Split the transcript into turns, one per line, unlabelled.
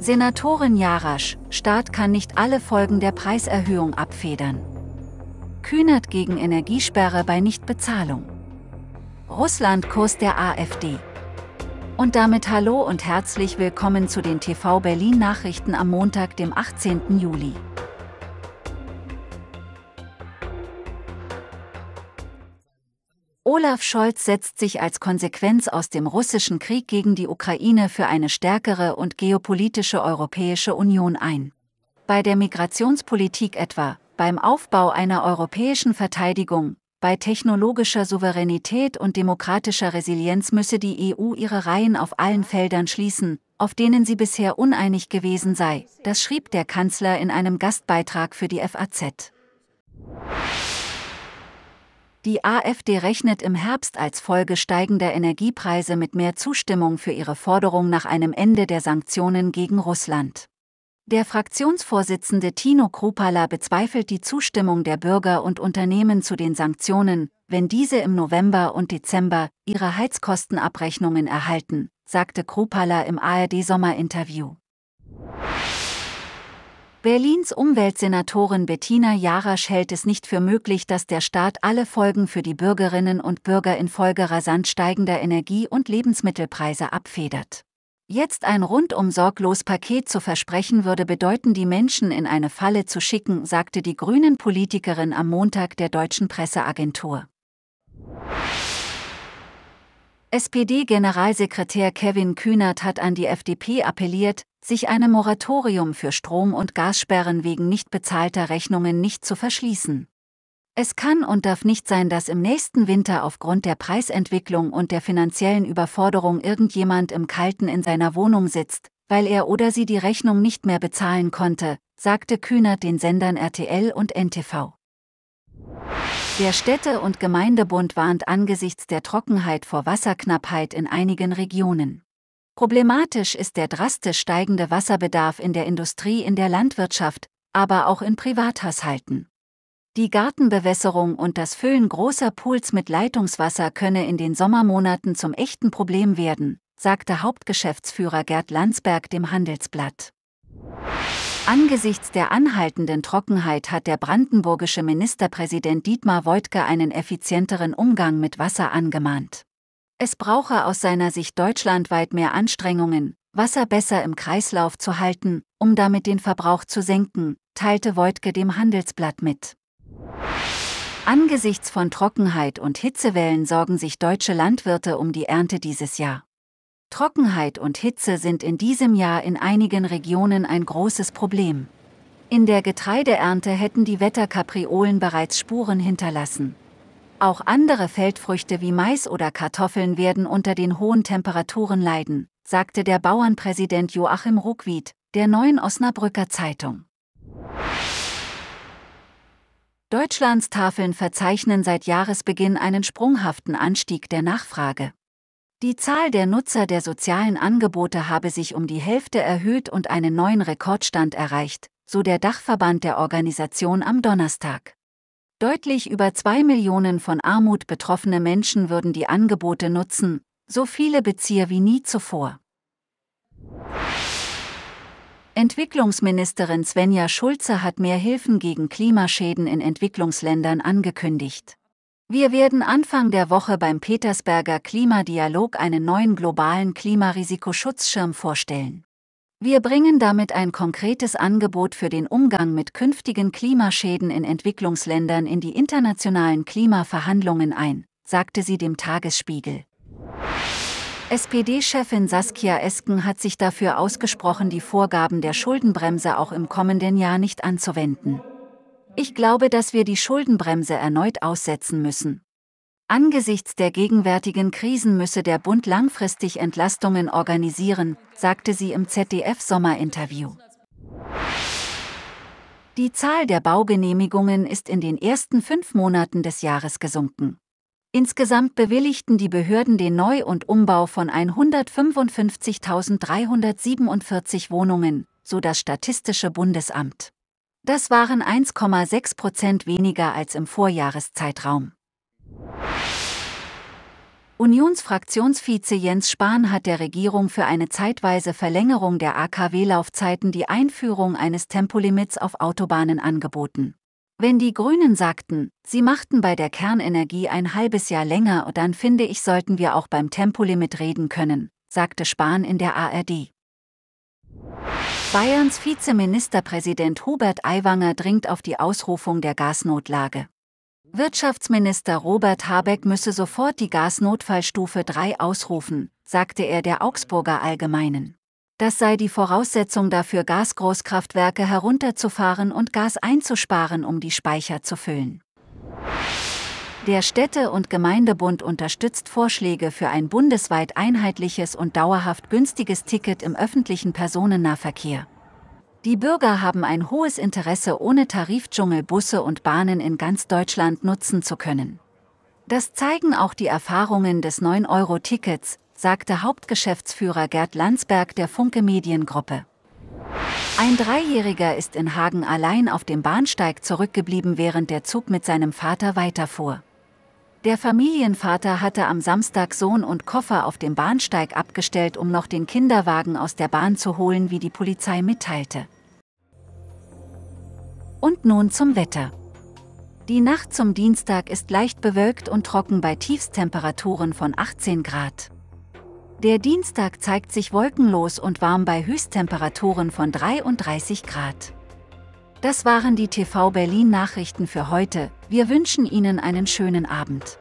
Senatorin Jarasch, Staat kann nicht alle Folgen der Preiserhöhung abfedern. Kühnert gegen Energiesperre bei Nichtbezahlung. Russlandkurs der AfD. Und damit hallo und herzlich willkommen zu den TV Berlin Nachrichten am Montag, dem 18. Juli. Olaf Scholz setzt sich als Konsequenz aus dem russischen Krieg gegen die Ukraine für eine stärkere und geopolitische Europäische Union ein. Bei der Migrationspolitik etwa, beim Aufbau einer europäischen Verteidigung, bei technologischer Souveränität und demokratischer Resilienz müsse die EU ihre Reihen auf allen Feldern schließen, auf denen sie bisher uneinig gewesen sei, das schrieb der Kanzler in einem Gastbeitrag für die FAZ. Die AfD rechnet im Herbst als Folge steigender Energiepreise mit mehr Zustimmung für ihre Forderung nach einem Ende der Sanktionen gegen Russland. Der Fraktionsvorsitzende Tino Kropala bezweifelt die Zustimmung der Bürger und Unternehmen zu den Sanktionen, wenn diese im November und Dezember ihre Heizkostenabrechnungen erhalten, sagte Kropala im ARD-Sommerinterview. Berlins Umweltsenatorin Bettina Jarasch hält es nicht für möglich, dass der Staat alle Folgen für die Bürgerinnen und Bürger infolge rasant steigender Energie- und Lebensmittelpreise abfedert. Jetzt ein rundum sorglos Paket zu versprechen würde bedeuten, die Menschen in eine Falle zu schicken, sagte die grünen Politikerin am Montag der deutschen Presseagentur. SPD-Generalsekretär Kevin Kühnert hat an die FDP appelliert, sich einem Moratorium für Strom- und Gassperren wegen nicht bezahlter Rechnungen nicht zu verschließen. Es kann und darf nicht sein, dass im nächsten Winter aufgrund der Preisentwicklung und der finanziellen Überforderung irgendjemand im Kalten in seiner Wohnung sitzt, weil er oder sie die Rechnung nicht mehr bezahlen konnte, sagte Kühnert den Sendern RTL und NTV. Der Städte- und Gemeindebund warnt angesichts der Trockenheit vor Wasserknappheit in einigen Regionen. Problematisch ist der drastisch steigende Wasserbedarf in der Industrie, in der Landwirtschaft, aber auch in Privathaushalten. Die Gartenbewässerung und das Füllen großer Pools mit Leitungswasser könne in den Sommermonaten zum echten Problem werden, sagte Hauptgeschäftsführer Gerd Landsberg dem Handelsblatt. Angesichts der anhaltenden Trockenheit hat der brandenburgische Ministerpräsident Dietmar Woidke einen effizienteren Umgang mit Wasser angemahnt. Es brauche aus seiner Sicht deutschlandweit mehr Anstrengungen, Wasser besser im Kreislauf zu halten, um damit den Verbrauch zu senken, teilte Voigtke dem Handelsblatt mit. Angesichts von Trockenheit und Hitzewellen sorgen sich deutsche Landwirte um die Ernte dieses Jahr. Trockenheit und Hitze sind in diesem Jahr in einigen Regionen ein großes Problem. In der Getreideernte hätten die Wetterkapriolen bereits Spuren hinterlassen. Auch andere Feldfrüchte wie Mais oder Kartoffeln werden unter den hohen Temperaturen leiden, sagte der Bauernpräsident Joachim Ruckwied, der neuen Osnabrücker Zeitung. Deutschlands Tafeln verzeichnen seit Jahresbeginn einen sprunghaften Anstieg der Nachfrage. Die Zahl der Nutzer der sozialen Angebote habe sich um die Hälfte erhöht und einen neuen Rekordstand erreicht, so der Dachverband der Organisation am Donnerstag. Deutlich über zwei Millionen von Armut betroffene Menschen würden die Angebote nutzen, so viele Bezieher wie nie zuvor. Entwicklungsministerin Svenja Schulze hat mehr Hilfen gegen Klimaschäden in Entwicklungsländern angekündigt. Wir werden Anfang der Woche beim Petersberger Klimadialog einen neuen globalen Klimarisikoschutzschirm vorstellen. Wir bringen damit ein konkretes Angebot für den Umgang mit künftigen Klimaschäden in Entwicklungsländern in die internationalen Klimaverhandlungen ein, sagte sie dem Tagesspiegel. SPD-Chefin Saskia Esken hat sich dafür ausgesprochen, die Vorgaben der Schuldenbremse auch im kommenden Jahr nicht anzuwenden. Ich glaube, dass wir die Schuldenbremse erneut aussetzen müssen, Angesichts der gegenwärtigen Krisen müsse der Bund langfristig Entlastungen organisieren, sagte sie im ZDF-Sommerinterview. Die Zahl der Baugenehmigungen ist in den ersten fünf Monaten des Jahres gesunken. Insgesamt bewilligten die Behörden den Neu- und Umbau von 155.347 Wohnungen, so das Statistische Bundesamt. Das waren 1,6 Prozent weniger als im Vorjahreszeitraum. Unionsfraktionsvize Jens Spahn hat der Regierung für eine zeitweise Verlängerung der AKW-Laufzeiten die Einführung eines Tempolimits auf Autobahnen angeboten. Wenn die Grünen sagten, sie machten bei der Kernenergie ein halbes Jahr länger, dann finde ich, sollten wir auch beim Tempolimit reden können, sagte Spahn in der ARD. Bayerns Vizeministerpräsident Hubert Aiwanger dringt auf die Ausrufung der Gasnotlage. Wirtschaftsminister Robert Habeck müsse sofort die Gasnotfallstufe 3 ausrufen, sagte er der Augsburger Allgemeinen. Das sei die Voraussetzung dafür, Gasgroßkraftwerke herunterzufahren und Gas einzusparen, um die Speicher zu füllen. Der Städte- und Gemeindebund unterstützt Vorschläge für ein bundesweit einheitliches und dauerhaft günstiges Ticket im öffentlichen Personennahverkehr. Die Bürger haben ein hohes Interesse, ohne Tarifdschungel Busse und Bahnen in ganz Deutschland nutzen zu können. Das zeigen auch die Erfahrungen des 9-Euro-Tickets, sagte Hauptgeschäftsführer Gerd Landsberg der Funke Mediengruppe. Ein Dreijähriger ist in Hagen allein auf dem Bahnsteig zurückgeblieben, während der Zug mit seinem Vater weiterfuhr. Der Familienvater hatte am Samstag Sohn und Koffer auf dem Bahnsteig abgestellt, um noch den Kinderwagen aus der Bahn zu holen, wie die Polizei mitteilte. Und nun zum Wetter. Die Nacht zum Dienstag ist leicht bewölkt und trocken bei Tiefstemperaturen von 18 Grad. Der Dienstag zeigt sich wolkenlos und warm bei Höchsttemperaturen von 33 Grad. Das waren die TV Berlin Nachrichten für heute. Wir wünschen Ihnen einen schönen Abend.